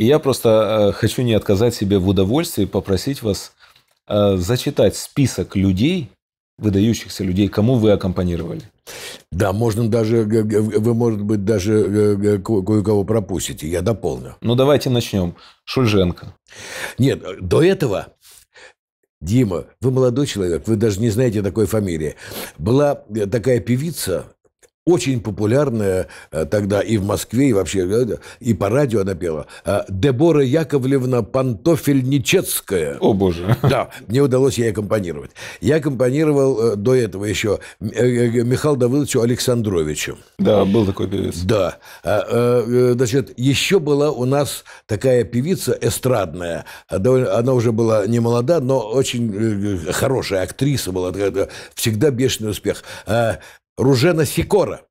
И я просто э, хочу не отказать себе в удовольствии попросить вас э, зачитать список людей, выдающихся людей, кому вы аккомпанировали. Да, можно даже, вы, может быть, даже кое-кого пропустите, я дополню. Ну, давайте начнем. Шульженко. Нет, до этого, Дима, вы молодой человек, вы даже не знаете такой фамилии. Была э, такая певица, очень популярная э, тогда и в Москве, и вообще, э, и по радио она пела. А, Дебора Яковлевна Пантофельничецкая. О, боже. Да, мне удалось ей аккомпанировать. Я аккомпанировал э, до этого еще Михаил Давыдовичу Александровичу. Да, был такой певец. Да. А, значит, еще была у нас такая певица эстрадная. Она уже была не молода, но очень хорошая актриса была. Всегда бешеный успех. А, Ружена Сикора.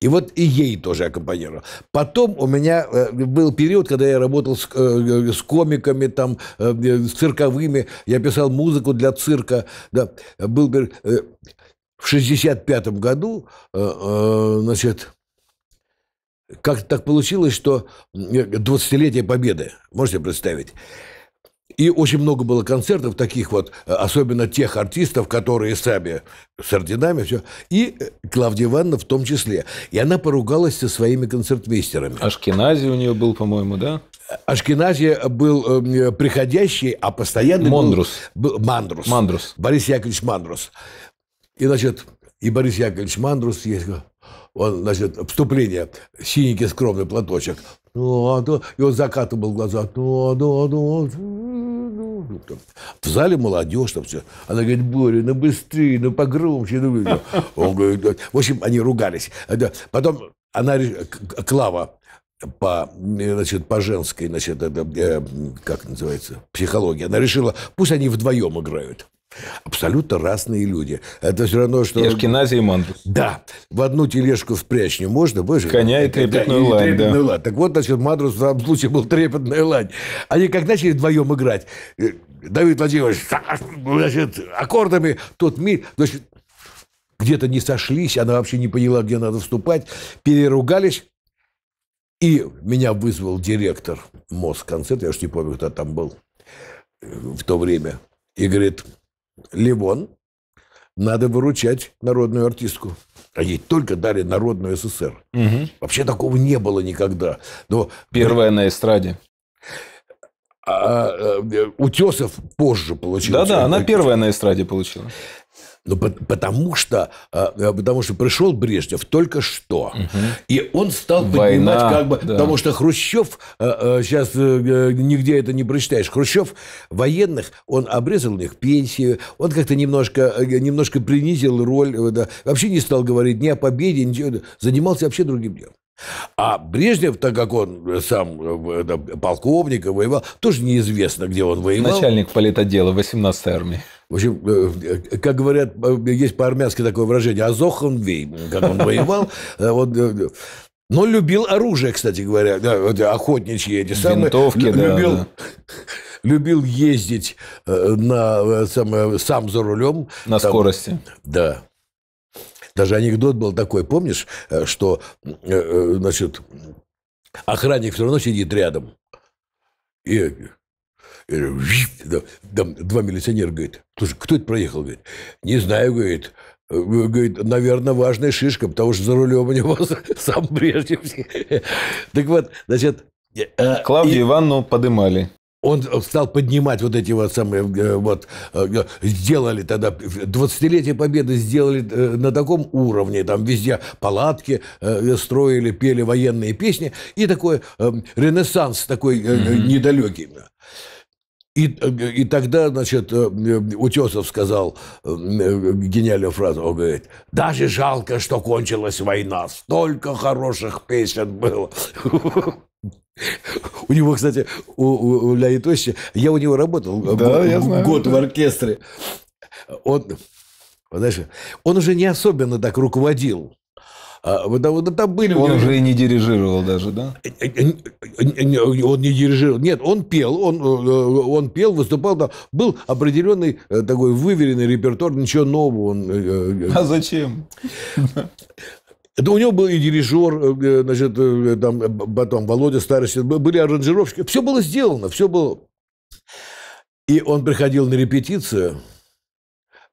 И вот и ей тоже аккомпанировал. Потом у меня э, был период, когда я работал с, э, э, с комиками, там, с цирковыми. Я писал музыку для цирка. Да. Был в 65 году, значит, как так получилось, что 20-летие Победы, можете представить, и очень много было концертов таких вот, э, особенно тех артистов, которые сами с орденами, все. И э, Клавдия Ивановна в том числе. И она поругалась со своими концертмейстерами. Ашкенази у нее был, по-моему, да? Ашкенази э, был э, приходящий, а постоянный... Мондрус. Был, был Мандрус. Мандрус. Борис Яковлевич Мандрус. И, значит, и Борис Яковлевич Мандрус, есть, он, значит, вступление, синенький скромный платочек. Ну а И он закатывал глаза. Ну а ну, а, ну, а ну там, в зале молодежь, там все. Она говорит, Боря, ну быстрее, ну погромче. Ну, он говорит, в общем, они ругались. Потом она, Клава, по, значит, по женской, значит, это, э, как называется, психологии, она решила, пусть они вдвоем играют. Абсолютно разные люди. Это все равно, что... Яшкинази и Мандус. Да. В одну тележку впрячь не можно. Боже. Коня и трепетную да, лань. И трепетную да. лань. Так вот, значит, Мандрус в данном случае был трепетная лань. Они как начали вдвоем играть, э, Давид Владимирович, значит, аккордами, тот мир, значит, где-то не сошлись, она вообще не поняла, где надо вступать, переругались, и меня вызвал директор Москонцерта. я уж не помню, кто там был э, в то время, и говорит, Ливон, надо выручать народную артистку. А ей только дали народную СССР. Угу. Вообще такого не было никогда. Но... Первая на эстраде. А, а, Утесов позже получил. Да-да, э, она первая на эстраде получила. Ну, потому что, а, э, потому что пришел Брежнев только что. Угу. И он стал Война, поднимать как бы... Да. Потому что Хрущев, сейчас э, э, нигде это не прочитаешь, Хрущев военных, он обрезал у них пенсию, он как-то немножко, немножко принизил роль, да, вообще не стал говорить ни о победе, ничего, занимался вообще другим делом. А Брежнев, так как он сам э, это, полковник и воевал, тоже неизвестно, где он воевал. Начальник политотдела 18-й армии. В общем, э, э, как говорят, есть по-армянски такое выражение «Азохан вей», как он воевал. Он, но любил оружие, кстати говоря, да, охотничьи эти самые. Винтовки, да, да. Любил ездить на, сам, сам за рулем. На там, скорости. Да. Даже анекдот был такой, помнишь, э, что, э, э, значит, охранник все равно сидит рядом. И, и там два милиционера говорит, слушай, кто это проехал? Говорит, не знаю, говорит, Говорит, наверное, важная шишка, потому что за рулем у него сам прежде Так вот, значит... Клавдию и... Ивановну подымали он стал поднимать вот эти вот самые, э, вот, э, э, сделали тогда, 20-летие Победы сделали на таком уровне, там везде палатки строили, пели военные песни, и такой ренессанс такой mm-hmm. недалекий. И, и тогда, значит, Утесов сказал гениальную фразу. Он говорит, даже жалко, что кончилась война. Столько хороших песен было. У него, кстати, у, у, у Леонидовича, я у него работал э, да, год, я знаю, год да. в оркестре. Он, знаешь, он уже не особенно так руководил. Потому а, что там были... Он уже и не дирижировал даже, да? Э, э, он не дирижировал. Нет, он пел, он, он пел, выступал. Там. Был определенный такой выверенный репертуар, ничего нового. Он... А зачем? Это у него был и дирижер, э, э, значит, э, там, потом Володя Старый, были аранжировщики. Все было сделано, все было. И он приходил на репетицию,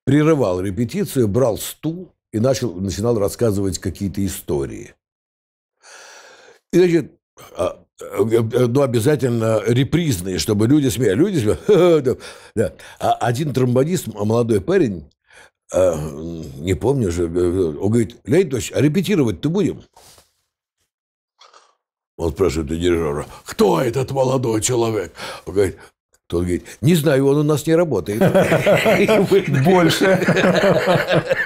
прерывал репетицию, брал стул и начал, начинал рассказывать какие-то истории. И, значит, а, ну, обязательно репризные, чтобы люди смеялись. Люди смеялись. А один тромбонист, молодой парень, а, не помню же, э, он говорит, Леонид Ильич, а репетировать-то будем? Он спрашивает у дирижера, кто этот молодой человек? Он говорит, тот говорит, не знаю, он у нас не работает. Больше.